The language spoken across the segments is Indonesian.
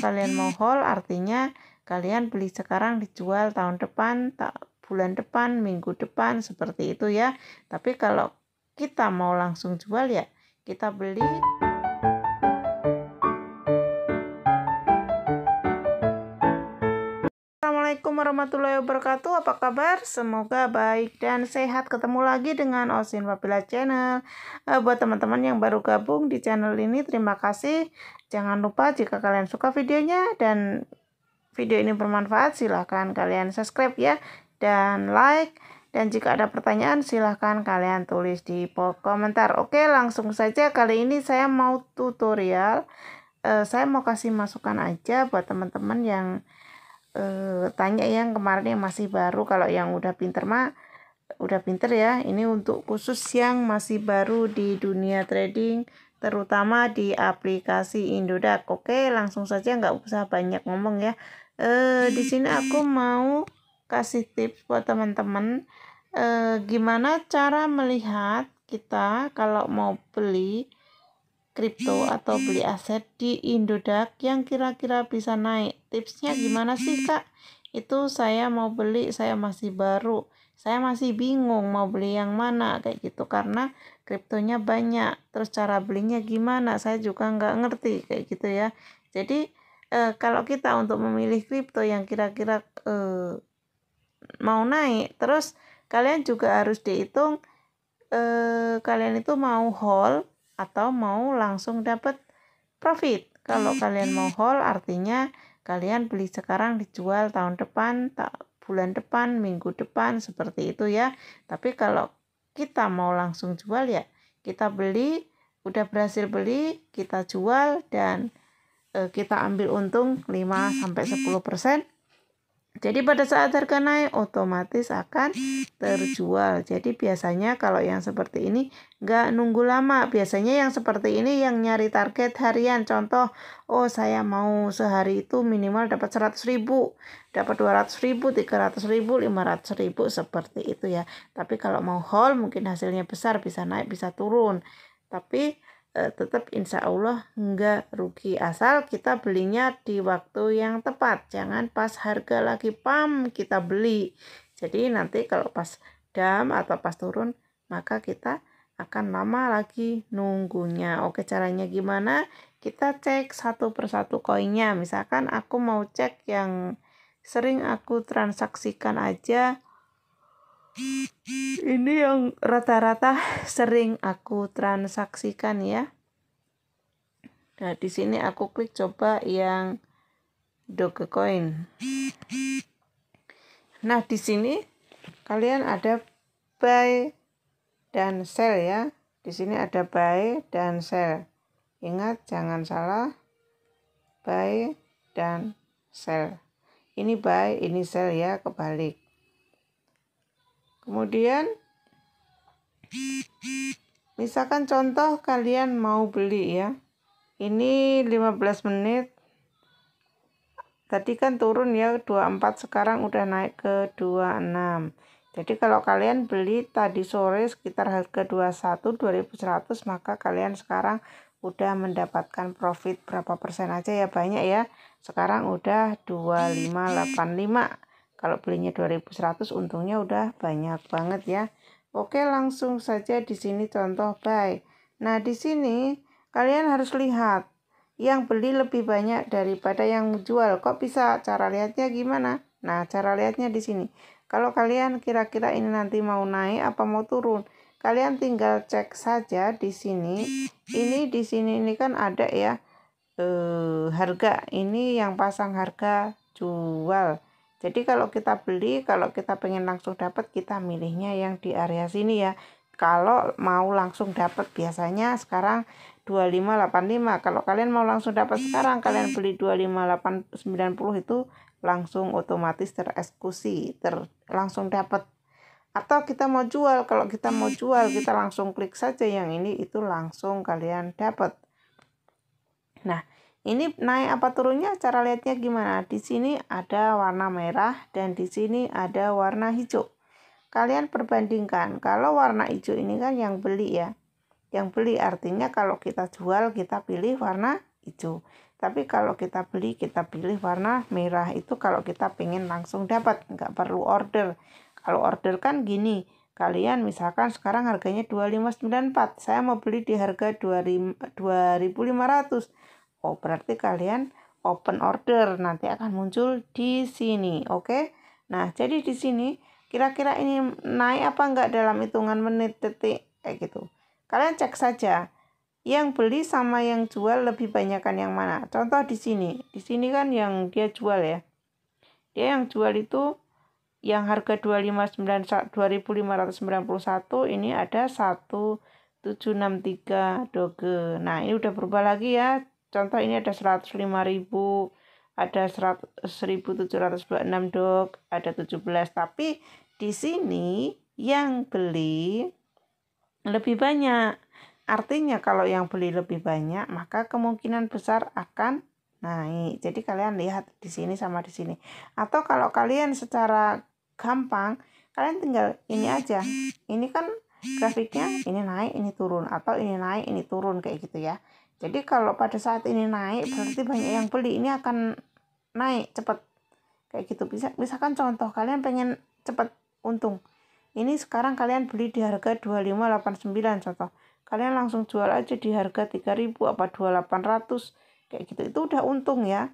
kalian mau haul artinya kalian beli sekarang dijual tahun depan, bulan depan, minggu depan seperti itu ya. Tapi kalau kita mau langsung jual ya kita beli Assalamualaikum warahmatullahi wabarakatuh. Apa kabar? Semoga baik dan sehat. Ketemu lagi dengan Osin Wabila Channel. Eh, buat teman-teman yang baru gabung di channel ini, terima kasih. Jangan lupa jika kalian suka videonya dan video ini bermanfaat, silahkan kalian subscribe ya. Dan like. Dan jika ada pertanyaan, silahkan kalian tulis di komentar. Oke, langsung saja. Kali ini saya mau tutorial. Eh, saya mau kasih masukan aja buat teman-teman yang Eh, tanya yang kemarin yang masih baru kalau yang udah pinter mah udah pinter ya ini untuk khusus yang masih baru di dunia trading terutama di aplikasi Indodax oke langsung saja nggak usah banyak ngomong ya eh, di sini aku mau kasih tips buat teman-teman eh, gimana cara melihat kita kalau mau beli kripto atau beli aset di Indodax yang kira-kira bisa naik. Tipsnya gimana sih kak? Itu saya mau beli, saya masih baru, saya masih bingung mau beli yang mana kayak gitu karena kriptonya banyak. Terus cara belinya gimana? Saya juga nggak ngerti kayak gitu ya. Jadi eh, kalau kita untuk memilih kripto yang kira-kira eh, mau naik, terus kalian juga harus dihitung eh, kalian itu mau hold atau mau langsung dapat profit. Kalau kalian mau hold artinya kalian beli sekarang dijual tahun depan, bulan depan, minggu depan seperti itu ya. Tapi kalau kita mau langsung jual ya, kita beli udah berhasil beli, kita jual dan e, kita ambil untung 5 sampai 10% jadi pada saat harga naik otomatis akan terjual. Jadi biasanya kalau yang seperti ini nggak nunggu lama. Biasanya yang seperti ini yang nyari target harian. Contoh, oh saya mau sehari itu minimal dapat 100 ribu. Dapat 200 ribu, 300 ribu, 500 ribu seperti itu ya. Tapi kalau mau haul mungkin hasilnya besar bisa naik bisa turun. Tapi Eh, tetap insya Allah nggak rugi asal kita belinya di waktu yang tepat jangan pas harga lagi pam kita beli jadi nanti kalau pas dam atau pas turun maka kita akan lama lagi nunggunya oke caranya gimana kita cek satu persatu koinnya misalkan aku mau cek yang sering aku transaksikan aja ini yang rata-rata sering aku transaksikan ya. Nah, di sini aku klik coba yang Dogecoin. Nah, di sini kalian ada buy dan sell ya. Di sini ada buy dan sell. Ingat jangan salah buy dan sell. Ini buy, ini sell ya, kebalik. Kemudian misalkan contoh kalian mau beli ya. Ini 15 menit. Tadi kan turun ya 24 sekarang udah naik ke 26. Jadi kalau kalian beli tadi sore sekitar harga 21 2100 maka kalian sekarang udah mendapatkan profit berapa persen aja ya banyak ya. Sekarang udah 2585. Kalau belinya 2100 untungnya udah banyak banget ya. Oke, langsung saja di sini contoh baik. Nah, di sini kalian harus lihat yang beli lebih banyak daripada yang jual. Kok bisa? Cara lihatnya gimana? Nah, cara lihatnya di sini. Kalau kalian kira-kira ini nanti mau naik apa mau turun, kalian tinggal cek saja di sini. Ini di sini ini kan ada ya eh, harga. Ini yang pasang harga jual. Jadi kalau kita beli, kalau kita pengen langsung dapat, kita milihnya yang di area sini ya. Kalau mau langsung dapat biasanya sekarang 2585. Kalau kalian mau langsung dapat sekarang, kalian beli 25890 itu langsung otomatis tereksekusi, ter langsung dapat. Atau kita mau jual, kalau kita mau jual kita langsung klik saja yang ini itu langsung kalian dapat. Nah, ini naik apa turunnya? Cara lihatnya gimana? Di sini ada warna merah dan di sini ada warna hijau. Kalian perbandingkan. Kalau warna hijau ini kan yang beli ya. Yang beli artinya kalau kita jual kita pilih warna hijau. Tapi kalau kita beli kita pilih warna merah. Itu kalau kita pengen langsung dapat. Nggak perlu order. Kalau order kan gini. Kalian misalkan sekarang harganya 2594. Saya mau beli di harga 2500 Oh, berarti kalian open order nanti akan muncul di sini, oke? Okay? Nah, jadi di sini kira-kira ini naik apa enggak dalam hitungan menit detik kayak gitu. Kalian cek saja yang beli sama yang jual lebih banyakkan yang mana. Contoh di sini. Di sini kan yang dia jual ya. Dia yang jual itu yang harga 259 2591 ini ada 1763 doge. Nah, ini udah berubah lagi ya contoh ini ada 105.000 ada 1.726 dok ada 17 tapi di sini yang beli lebih banyak artinya kalau yang beli lebih banyak maka kemungkinan besar akan naik jadi kalian lihat di sini sama di sini atau kalau kalian secara gampang kalian tinggal ini aja ini kan grafiknya ini naik ini turun atau ini naik ini turun kayak gitu ya jadi kalau pada saat ini naik berarti banyak yang beli ini akan naik cepat kayak gitu bisa misalkan contoh kalian pengen cepat untung ini sekarang kalian beli di harga 2589 contoh kalian langsung jual aja di harga 3000 apa 2800 kayak gitu itu udah untung ya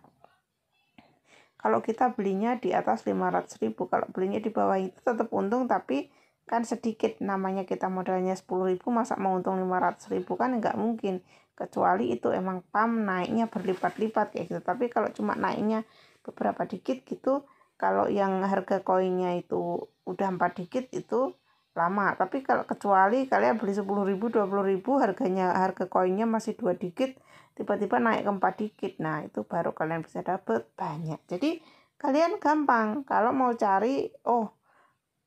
kalau kita belinya di atas 500.000 kalau belinya di bawah itu tetap untung tapi kan sedikit namanya kita modalnya 10.000 masa mau untung 500.000 kan nggak mungkin kecuali itu emang pam naiknya berlipat-lipat kayak gitu tapi kalau cuma naiknya beberapa dikit gitu kalau yang harga koinnya itu udah empat dikit itu lama tapi kalau kecuali kalian beli sepuluh ribu dua puluh ribu harganya harga koinnya masih dua dikit tiba-tiba naik ke empat dikit nah itu baru kalian bisa dapet banyak jadi kalian gampang kalau mau cari oh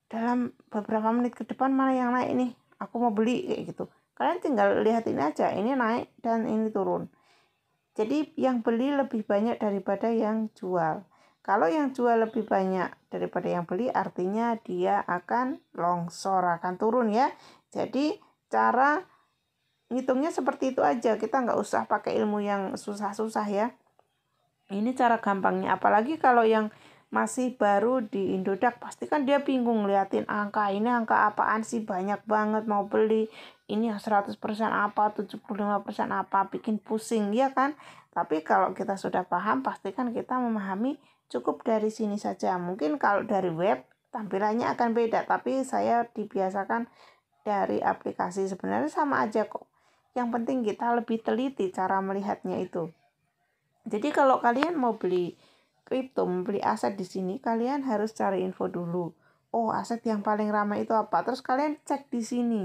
dalam beberapa menit ke depan mana yang naik nih aku mau beli kayak gitu Kalian tinggal lihat ini aja, ini naik dan ini turun. Jadi yang beli lebih banyak daripada yang jual. Kalau yang jual lebih banyak daripada yang beli artinya dia akan longsor, akan turun ya. Jadi cara ngitungnya seperti itu aja. Kita nggak usah pakai ilmu yang susah-susah ya. Ini cara gampangnya. Apalagi kalau yang masih baru di Indodax pasti kan dia bingung liatin angka ini angka apaan sih banyak banget mau beli ini 100% apa 75% apa bikin pusing ya kan tapi kalau kita sudah paham pastikan kita memahami cukup dari sini saja mungkin kalau dari web tampilannya akan beda tapi saya dibiasakan dari aplikasi sebenarnya sama aja kok yang penting kita lebih teliti cara melihatnya itu jadi kalau kalian mau beli kripto membeli aset di sini kalian harus cari info dulu oh aset yang paling ramai itu apa terus kalian cek di sini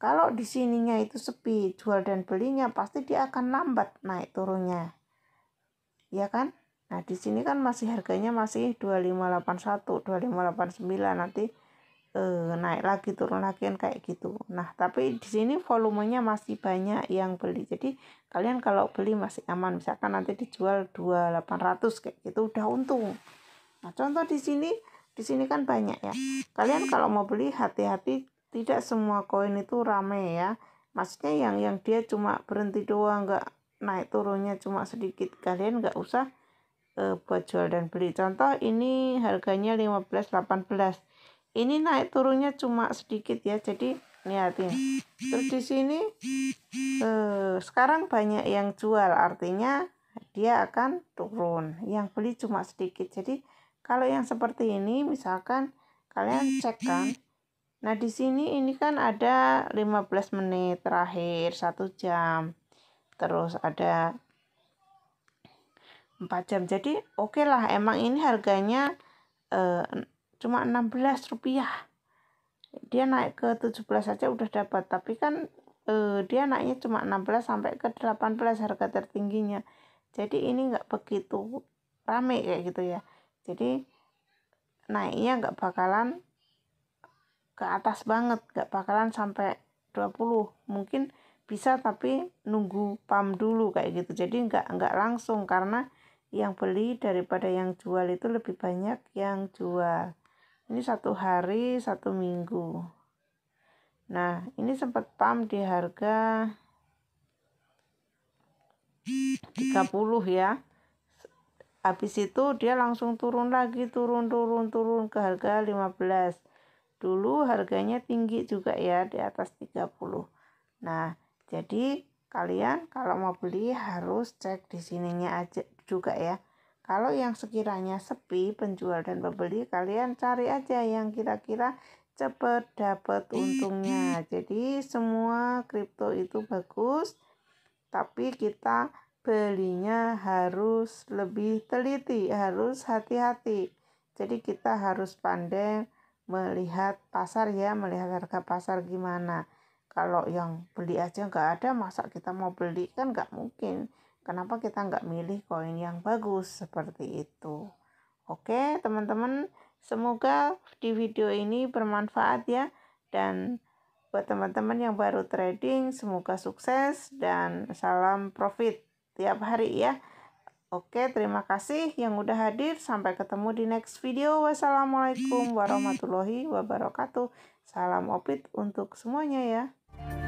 kalau di sininya itu sepi jual dan belinya pasti dia akan lambat naik turunnya ya kan nah di sini kan masih harganya masih 2581 2589 nanti eh, naik lagi turun lagi kan kayak gitu. Nah, tapi di sini volumenya masih banyak yang beli. Jadi kalian kalau beli masih aman misalkan nanti dijual 2800 kayak gitu udah untung. Nah, contoh di sini di sini kan banyak ya. Kalian kalau mau beli hati-hati tidak semua koin itu rame ya. Maksudnya yang yang dia cuma berhenti doang nggak naik turunnya cuma sedikit. Kalian nggak usah e, buat jual dan beli. Contoh ini harganya 1518 ini naik turunnya cuma sedikit ya jadi niatin terus di sini eh, sekarang banyak yang jual artinya dia akan turun yang beli cuma sedikit jadi kalau yang seperti ini misalkan kalian cek kan nah di sini ini kan ada 15 menit terakhir satu jam terus ada 4 jam jadi oke okay lah emang ini harganya eh, cuma 16 rupiah dia naik ke 17 saja udah dapat tapi kan eh, dia naiknya cuma 16 sampai ke 18 harga tertingginya jadi ini nggak begitu rame kayak gitu ya jadi naiknya nggak bakalan ke atas banget nggak bakalan sampai 20 mungkin bisa tapi nunggu pam dulu kayak gitu jadi nggak nggak langsung karena yang beli daripada yang jual itu lebih banyak yang jual ini satu hari, satu minggu. Nah, ini sempat pam di harga 30 ya. Habis itu dia langsung turun lagi, turun, turun, turun ke harga 15. Dulu harganya tinggi juga ya, di atas 30. Nah, jadi kalian kalau mau beli harus cek di sininya aja juga ya kalau yang sekiranya sepi penjual dan pembeli, kalian cari aja yang kira-kira cepat dapat untungnya. Jadi semua kripto itu bagus, tapi kita belinya harus lebih teliti, harus hati-hati. Jadi kita harus pandai melihat pasar ya, melihat harga pasar gimana. Kalau yang beli aja nggak ada, masa kita mau beli kan nggak mungkin kenapa kita nggak milih koin yang bagus seperti itu oke teman-teman semoga di video ini bermanfaat ya dan buat teman-teman yang baru trading semoga sukses dan salam profit tiap hari ya Oke, terima kasih yang udah hadir. Sampai ketemu di next video. Wassalamualaikum warahmatullahi wabarakatuh. Salam opit untuk semuanya ya.